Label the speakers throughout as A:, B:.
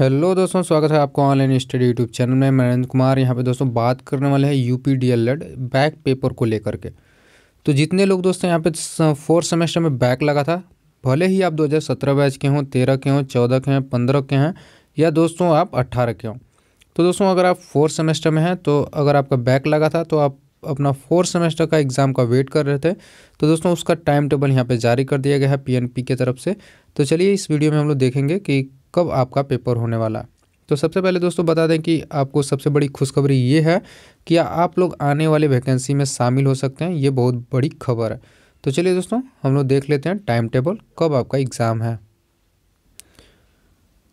A: hello दोस्तों स्वागत है आपको ऑनलाइन स्टडी यूट्यूब चैनल में नरेंद्र कुमार यहाँ पे दोस्तों बात करने वाले हैं U P D El Ed back paper को लेकर के तो जितने लोग दोस्तों यहाँ पे फोर्थ सेमेस्टर में बैक लगा था भले ही आप 2017 बैच के हों 13 के हों 14 के हैं पंद्रह के हैं या दोस्तों आप अट्ठारह के हों तो दोस्तों अगर आप फोर्थ सेमेस्टर में हैं तो अगर आपका बैक लगा था तो आप अपना फोर्थ सेमेस्टर का एग्ज़ाम का वेट कर रहे थे तो दोस्तों उसका टाइम टेबल यहाँ पे जारी कर दिया गया है पीएनपी की तरफ से तो चलिए इस वीडियो में हम लोग देखेंगे कि कब आपका पेपर होने वाला है तो सबसे पहले दोस्तों बता दें कि आपको सबसे बड़ी खुशखबरी ये है कि आप लोग आने वाली वैकेंसी में शामिल हो सकते हैं ये बहुत बड़ी खबर है तो चलिए दोस्तों हम लोग देख लेते हैं टाइम टेबल कब आपका एग्ज़ाम है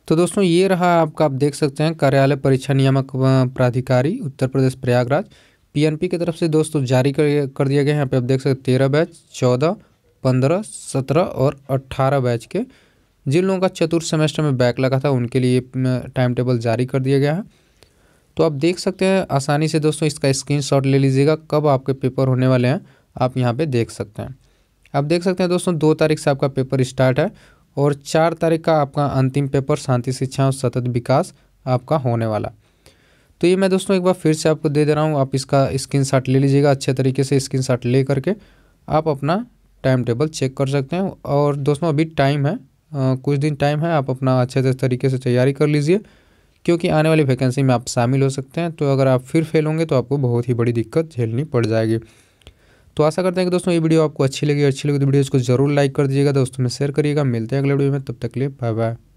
A: तो दोस्तों ये रहा आपका आप देख सकते हैं कार्यालय परीक्षा नियामक प्राधिकारी उत्तर प्रदेश प्रयागराज पीएनपी की तरफ से दोस्तों जारी कर कर दिया गया है यहाँ पे आप देख सकते हैं तेरह बैच चौदह पंद्रह सत्रह और अट्ठारह बैच के जिन लोगों का चतुर्थ सेमेस्टर में बैक लगा था उनके लिए टाइम टेबल जारी कर दिया गया है तो आप देख सकते हैं आसानी से दोस्तों इसका स्क्रीन ले लीजिएगा कब आपके पेपर होने वाले हैं आप यहाँ पर देख सकते हैं आप देख सकते हैं दोस्तों दो तारीख से आपका पेपर स्टार्ट है और चार तारीख का आपका अंतिम पेपर शांति शिक्षा और सतत विकास आपका होने वाला तो ये मैं दोस्तों एक बार फिर से आपको दे दे रहा हूँ आप इसका स्क्रीनशॉट ले लीजिएगा अच्छे तरीके से स्क्रीनशॉट ले करके आप अपना टाइम टेबल चेक कर सकते हैं और दोस्तों अभी टाइम है कुछ दिन टाइम है आप अपना अच्छे से तरीके से तैयारी कर लीजिए क्योंकि आने वाली वैकेंसी में आप शामिल हो सकते हैं तो अगर आप फिर फेल होंगे तो आपको बहुत ही बड़ी दिक्कत झेलनी पड़ जाएगी तो आशा करते हैं कि दोस्तों ये वीडियो आपको अच्छी लगी अच्छी लगी तो वीडियो इसको जरूर लाइक कर दीजिएगा दोस्तों में शेयर करिएगा मिलते हैं अगले वीडियो में तब तक के लिए बाय बाय